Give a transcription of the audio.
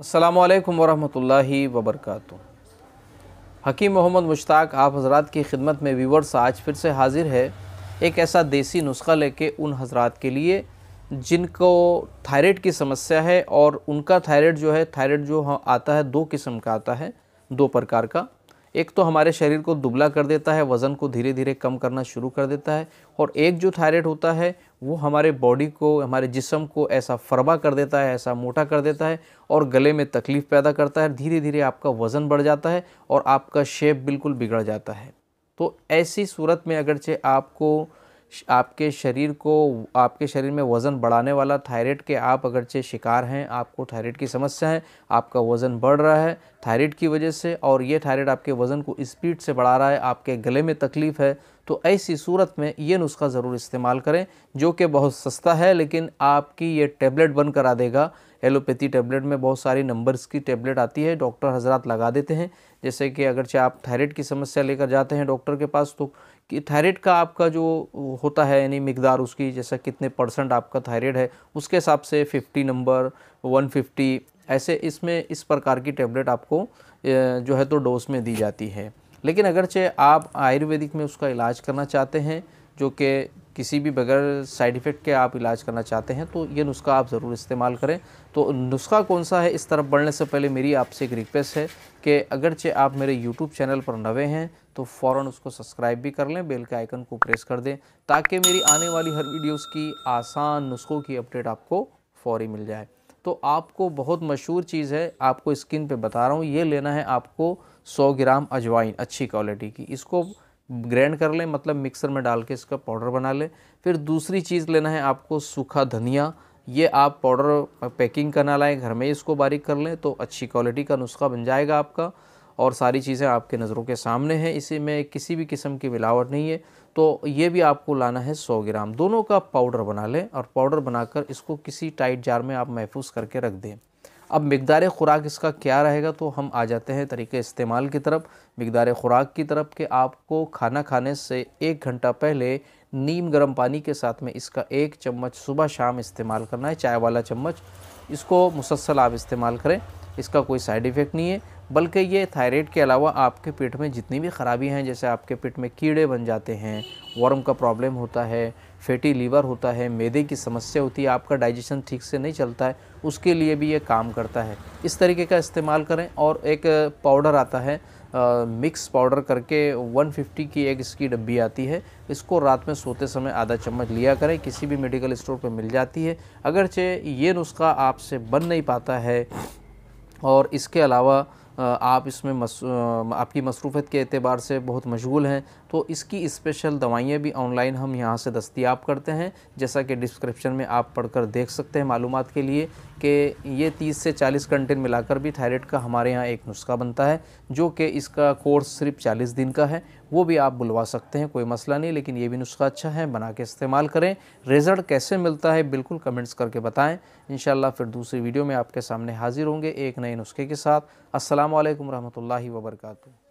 अल्लाम वरहमल वबरक हकीम मोहम्मद मुश्ताक आप हजरात की खिदमत में व्यूवर्स आज फिर से हाजिर है एक ऐसा देसी नुस्खा लेके उन हजरात के लिए जिनको थायराइड की समस्या है और उनका थायराइड जो है थायराइड जो हाँ आता है दो किस्म का आता है दो प्रकार का एक तो हमारे शरीर को दुबला कर देता है वज़न को धीरे धीरे कम करना शुरू कर देता है और एक जो थायराइड होता है वो हमारे बॉडी को हमारे जिसम को ऐसा फरबा कर देता है ऐसा मोटा कर देता है और गले में तकलीफ़ पैदा करता है धीरे धीरे आपका वज़न बढ़ जाता है और आपका शेप बिल्कुल बिगड़ जाता है तो ऐसी सूरत में अगरचे आपको आपके शरीर को आपके शरीर में वज़न बढ़ाने वाला थायराइड के आप अगरचे शिकार हैं आपको थायराइड की समस्या है आपका वज़न बढ़ रहा है थायराइड की वजह से और ये थायराइड आपके वज़न को स्पीड से बढ़ा रहा है आपके गले में तकलीफ़ है तो ऐसी सूरत में ये नुस्खा ज़रूर इस्तेमाल करें जो कि बहुत सस्ता है लेकिन आपकी ये टेबलेट बंद करा देगा एलोपैथी टैबलेट में बहुत सारी नंबर्स की टेबलेट आती है डॉक्टर हजरात लगा देते हैं जैसे कि अगर चाहे आप थायराइड की समस्या लेकर जाते हैं डॉक्टर के पास तो कि थायराइड का आपका जो होता है यानी मकदार उसकी जैसा कितने परसेंट आपका थायराइड है उसके हिसाब से 50 नंबर फिफ्टी ऐसे इसमें इस प्रकार की टैबलेट आपको जो है तो डोज में दी जाती है लेकिन अगरचे आप आयुर्वेदिक में उसका इलाज करना चाहते हैं जो कि किसी भी बगैर साइड इफ़ेक्ट के आप इलाज करना चाहते हैं तो ये नुस्खा आप ज़रूर इस्तेमाल करें तो नुस्खा कौन सा है इस तरफ बढ़ने से पहले मेरी आपसे एक रिक्वेस्ट है कि अगरचे आप मेरे यूट्यूब चैनल पर नवे हैं तो फ़ौर उसको सब्सक्राइब भी कर लें बेल के आइकन को प्रेस कर दें ताकि मेरी आने वाली हर वीडियोज़ की आसान नुस्खों की अपडेट आपको फ़ौरी मिल जाए तो आपको बहुत मशहूर चीज़ है आपको स्किन पे बता रहा हूँ ये लेना है आपको 100 ग्राम अजवाइन अच्छी क्वालिटी की इसको ग्रैंड कर लें मतलब मिक्सर में डाल के इसका पाउडर बना लें फिर दूसरी चीज़ लेना है आपको सूखा धनिया ये आप पाउडर पैकिंग करना लाएँ घर में इसको बारीक कर लें तो अच्छी क्वालिटी का नुस्खा बन जाएगा आपका और सारी चीज़ें आपके नज़रों के सामने हैं इसी में किसी भी किस्म की मिलावट नहीं है तो ये भी आपको लाना है 100 ग्राम दोनों का पाउडर बना लें और पाउडर बनाकर इसको किसी टाइट जार में आप महफूज करके रख दें अब मकदार ख़ुराक इसका क्या रहेगा तो हम आ जाते हैं तरीके इस्तेमाल की तरफ मकदार ख़ुराक की तरफ कि आपको खाना खाने से एक घंटा पहले नीम गर्म पानी के साथ में इसका एक चम्मच सुबह शाम इस्तेमाल करना है चाय वाला चम्मच इसको मुसलसल आप इस्तेमाल करें इसका कोई साइड इफ़ेक्ट नहीं है बल्कि ये थायराइड के अलावा आपके पेट में जितनी भी ख़राबी हैं जैसे आपके पेट में कीड़े बन जाते हैं वर्म का प्रॉब्लम होता है फैटी लीवर होता है मैदे की समस्या होती है आपका डाइजेशन ठीक से नहीं चलता है उसके लिए भी ये काम करता है इस तरीके का इस्तेमाल करें और एक पाउडर आता है आ, मिक्स पाउडर करके 150 की एक इसकी डब्बी आती है इसको रात में सोते समय आधा चम्मच लिया करें किसी भी मेडिकल स्टोर पर मिल जाती है अगरचे ये नुस्खा आपसे बन नहीं पाता है और इसके अलावा आप इसमें मस, आपकी मसरूफ़त के अतबार से बहुत मशगूल हैं तो इसकी स्पेशल दवाइयाँ भी ऑनलाइन हम यहाँ से दस्तियाब करते हैं जैसा कि डिस्क्रिप्शन में आप पढ़कर देख सकते हैं मालूम के लिए कि ये 30 से 40 कंटेन मिलाकर भी थायराइड का हमारे यहाँ एक नुस्खा बनता है जो कि इसका कोर्स सिर्फ 40 दिन का है वो भी आप बुलवा सकते हैं कोई मसला नहीं लेकिन ये भी नुस्खा अच्छा है बना के इस्तेमाल करें रिज़ल्ट कैसे मिलता है बिल्कुल कमेंट्स करके बताएं इन फिर दूसरी वीडियो में आपके सामने हाज़िर होंगे एक नए नुस्खे के साथ असलम वरहमल वर्का